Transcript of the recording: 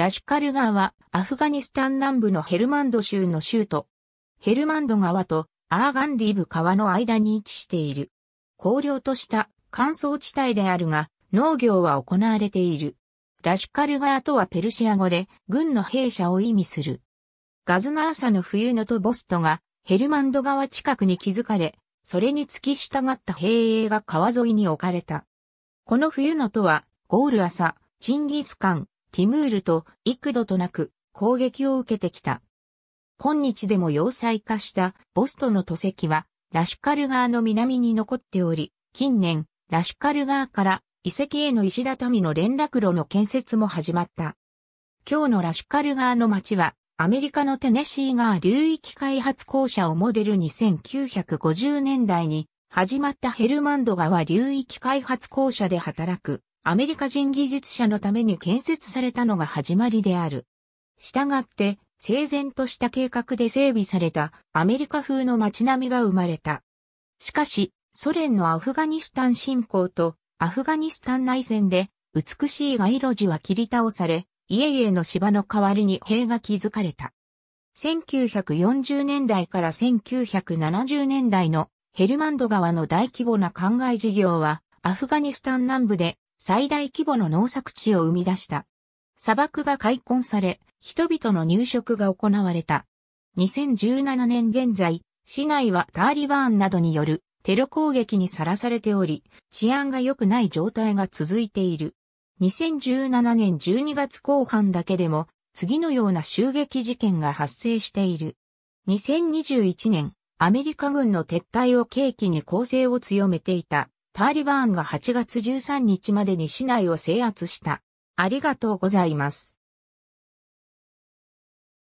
ラシュカル川はアフガニスタン南部のヘルマンド州の州都。ヘルマンド川とアーガンディブ川の間に位置している。荒涼とした乾燥地帯であるが、農業は行われている。ラシュカル川とはペルシア語で軍の兵舎を意味する。ガズナーサの冬のとボストがヘルマンド川近くに築かれ、それに付き従った兵営が川沿いに置かれた。この冬のとは、ゴール朝、チンギスカン、ティムールと幾度となく攻撃を受けてきた。今日でも要塞化したボストの土石はラシュカル川の南に残っており、近年ラシュカル川から遺跡への石畳の連絡路の建設も始まった。今日のラシュカル川の町はアメリカのテネシー川流域開発公社をモデルに1950年代に始まったヘルマンド川流域開発公社で働くアメリカ人技術者のために建設されたのが始まりである。したがって、整然とした計画で整備されたアメリカ風の街並みが生まれた。しかし、ソ連のアフガニスタン侵攻とアフガニスタン内戦で美しい街路樹は切り倒され、家々の芝の代わりに塀が築かれた。1940年代から1970年代のヘルマンド川の大規模な灌漑事業はアフガニスタン南部で最大規模の農作地を生み出した。砂漠が開墾され、人々の入植が行われた。2017年現在、市内はターリバーンなどによるテロ攻撃にさらされており、治安が良くない状態が続いている。2017年12月後半だけでも、次のような襲撃事件が発生している。2021年、アメリカ軍の撤退を契機に攻勢を強めていた。ターリバーンが8月13日までに市内を制圧した。ありがとうございます。